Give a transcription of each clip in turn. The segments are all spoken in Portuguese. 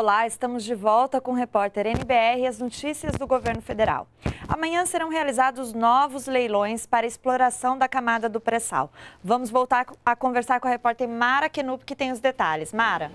Olá, estamos de volta com o repórter NBR e as notícias do governo federal. Amanhã serão realizados novos leilões para exploração da camada do pré-sal. Vamos voltar a conversar com a repórter Mara Kenup, que tem os detalhes. Mara.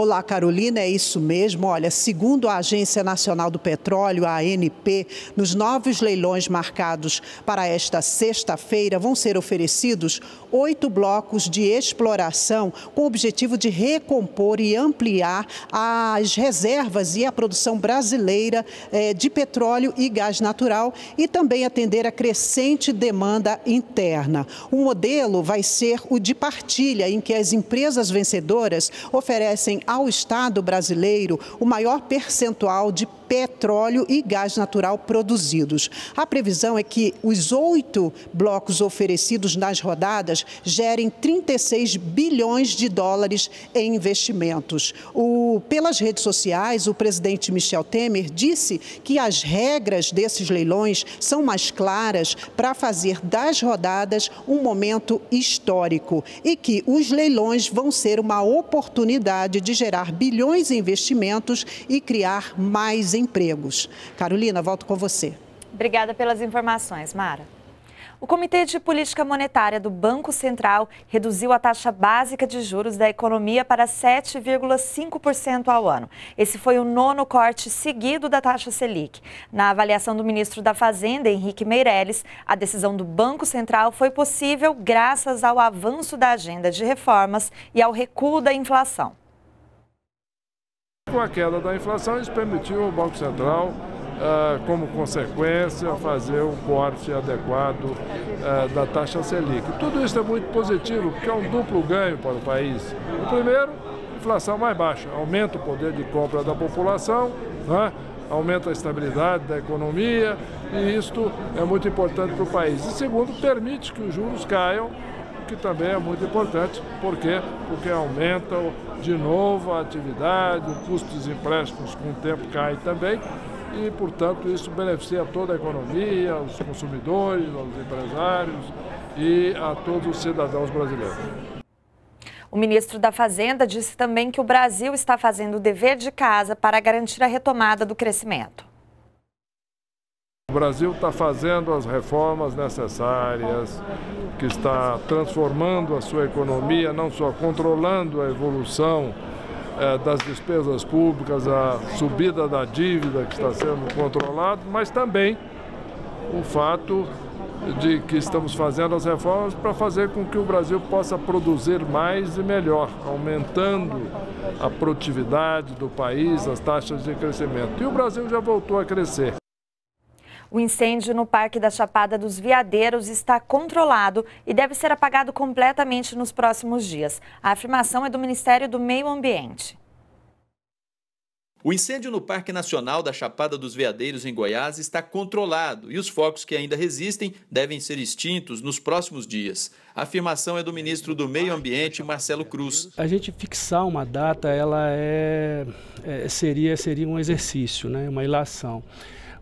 Olá, Carolina, é isso mesmo. Olha, segundo a Agência Nacional do Petróleo, a ANP, nos novos leilões marcados para esta sexta-feira, vão ser oferecidos oito blocos de exploração com o objetivo de recompor e ampliar as reservas e a produção brasileira eh, de petróleo e gás natural e também atender a crescente demanda interna. O modelo vai ser o de partilha, em que as empresas vencedoras oferecem ao Estado brasileiro o maior percentual de petróleo e gás natural produzidos. A previsão é que os oito blocos oferecidos nas rodadas gerem 36 bilhões de dólares em investimentos. O, pelas redes sociais, o presidente Michel Temer disse que as regras desses leilões são mais claras para fazer das rodadas um momento histórico e que os leilões vão ser uma oportunidade de de gerar bilhões em investimentos e criar mais empregos. Carolina, volto com você. Obrigada pelas informações, Mara. O Comitê de Política Monetária do Banco Central reduziu a taxa básica de juros da economia para 7,5% ao ano. Esse foi o nono corte seguido da taxa Selic. Na avaliação do ministro da Fazenda, Henrique Meirelles, a decisão do Banco Central foi possível graças ao avanço da agenda de reformas e ao recuo da inflação. Com a queda da inflação, isso permitiu ao Banco Central, ah, como consequência, fazer um corte adequado ah, da taxa Selic. Tudo isso é muito positivo, porque é um duplo ganho para o país. O primeiro, inflação mais baixa, aumenta o poder de compra da população, né? aumenta a estabilidade da economia e isto é muito importante para o país. E segundo, permite que os juros caiam que também é muito importante, porque Porque aumenta de novo a atividade, o custo dos empréstimos com o tempo cai também e, portanto, isso beneficia toda a economia, os consumidores, os empresários e a todos os cidadãos brasileiros. O ministro da Fazenda disse também que o Brasil está fazendo o dever de casa para garantir a retomada do crescimento. O Brasil está fazendo as reformas necessárias, que está transformando a sua economia, não só controlando a evolução eh, das despesas públicas, a subida da dívida que está sendo controlada, mas também o fato de que estamos fazendo as reformas para fazer com que o Brasil possa produzir mais e melhor, aumentando a produtividade do país, as taxas de crescimento. E o Brasil já voltou a crescer. O incêndio no Parque da Chapada dos Veadeiros está controlado e deve ser apagado completamente nos próximos dias. A afirmação é do Ministério do Meio Ambiente. O incêndio no Parque Nacional da Chapada dos Veadeiros, em Goiás, está controlado e os focos que ainda resistem devem ser extintos nos próximos dias. A afirmação é do ministro do Meio Ambiente, Marcelo Cruz. A gente fixar uma data, ela é, é seria, seria um exercício, né, uma ilação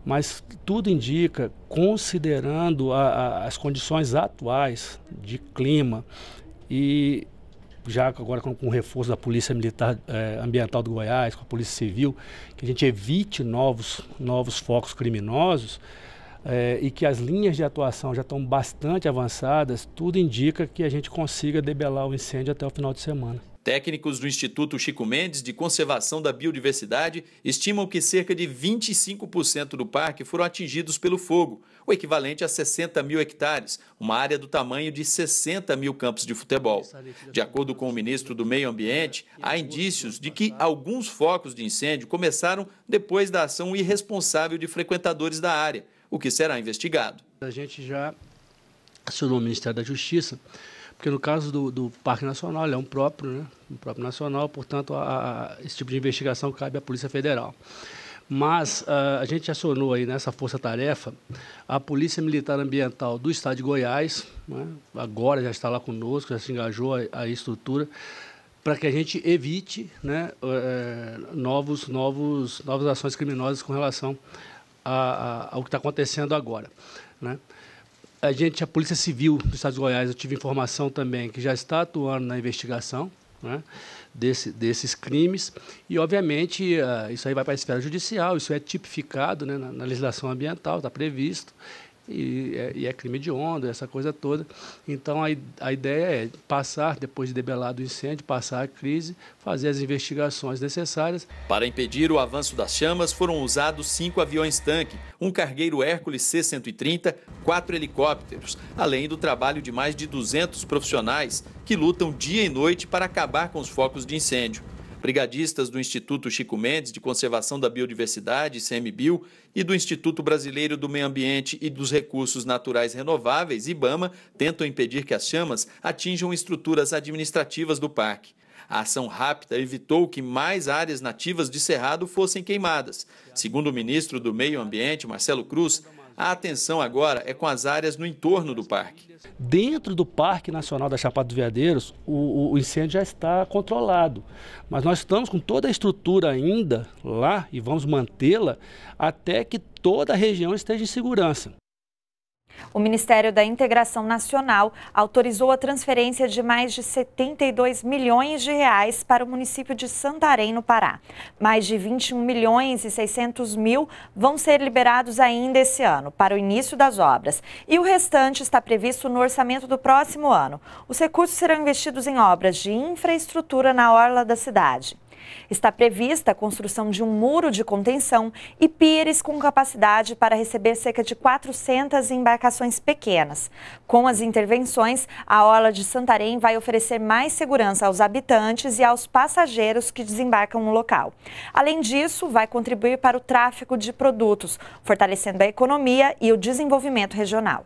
mas tudo indica, considerando a, a, as condições atuais de clima e já agora com, com o reforço da Polícia Militar eh, Ambiental do Goiás, com a Polícia Civil, que a gente evite novos, novos focos criminosos eh, e que as linhas de atuação já estão bastante avançadas, tudo indica que a gente consiga debelar o incêndio até o final de semana. Técnicos do Instituto Chico Mendes de Conservação da Biodiversidade estimam que cerca de 25% do parque foram atingidos pelo fogo, o equivalente a 60 mil hectares, uma área do tamanho de 60 mil campos de futebol. De acordo com o ministro do Meio Ambiente, há indícios de que alguns focos de incêndio começaram depois da ação irresponsável de frequentadores da área, o que será investigado. A gente já acionou o Ministério da Justiça porque no caso do, do Parque Nacional, ele é um próprio, né? um próprio nacional, portanto, a, a, esse tipo de investigação cabe à Polícia Federal. Mas a, ah, a gente acionou aí nessa força-tarefa a Polícia Militar Ambiental do Estado de Goiás, né? agora já está lá conosco, já se engajou a, a estrutura, para que a gente evite né, é, novos, novos, novas ações criminosas com relação a, a, ao que está acontecendo agora. Né? a gente, a Polícia Civil do Estado de Goiás, eu tive informação também que já está atuando na investigação né, desse, desses crimes. E, obviamente, ah, isso aí vai para a esfera judicial, isso é tipificado né, na, na legislação ambiental, está previsto e é, e é crime de onda, essa coisa toda. Então a, a ideia é passar, depois de debelado o incêndio, passar a crise, fazer as investigações necessárias. Para impedir o avanço das chamas, foram usados cinco aviões-tanque, um cargueiro Hércules C-130, quatro helicópteros, além do trabalho de mais de 200 profissionais que lutam dia e noite para acabar com os focos de incêndio brigadistas do Instituto Chico Mendes de Conservação da Biodiversidade, ICMBio, e do Instituto Brasileiro do Meio Ambiente e dos Recursos Naturais Renováveis, IBAMA, tentam impedir que as chamas atinjam estruturas administrativas do parque. A ação rápida evitou que mais áreas nativas de Cerrado fossem queimadas. Segundo o ministro do Meio Ambiente, Marcelo Cruz, a atenção agora é com as áreas no entorno do parque. Dentro do Parque Nacional da Chapada dos Veadeiros, o, o incêndio já está controlado, mas nós estamos com toda a estrutura ainda lá e vamos mantê-la até que toda a região esteja em segurança. O Ministério da Integração Nacional autorizou a transferência de mais de 72 milhões de reais para o município de Santarém, no Pará. Mais de 21 milhões e 600 mil vão ser liberados ainda esse ano, para o início das obras. E o restante está previsto no orçamento do próximo ano. Os recursos serão investidos em obras de infraestrutura na orla da cidade. Está prevista a construção de um muro de contenção e pires com capacidade para receber cerca de 400 embarcações pequenas. Com as intervenções, a Orla de Santarém vai oferecer mais segurança aos habitantes e aos passageiros que desembarcam no local. Além disso, vai contribuir para o tráfego de produtos, fortalecendo a economia e o desenvolvimento regional.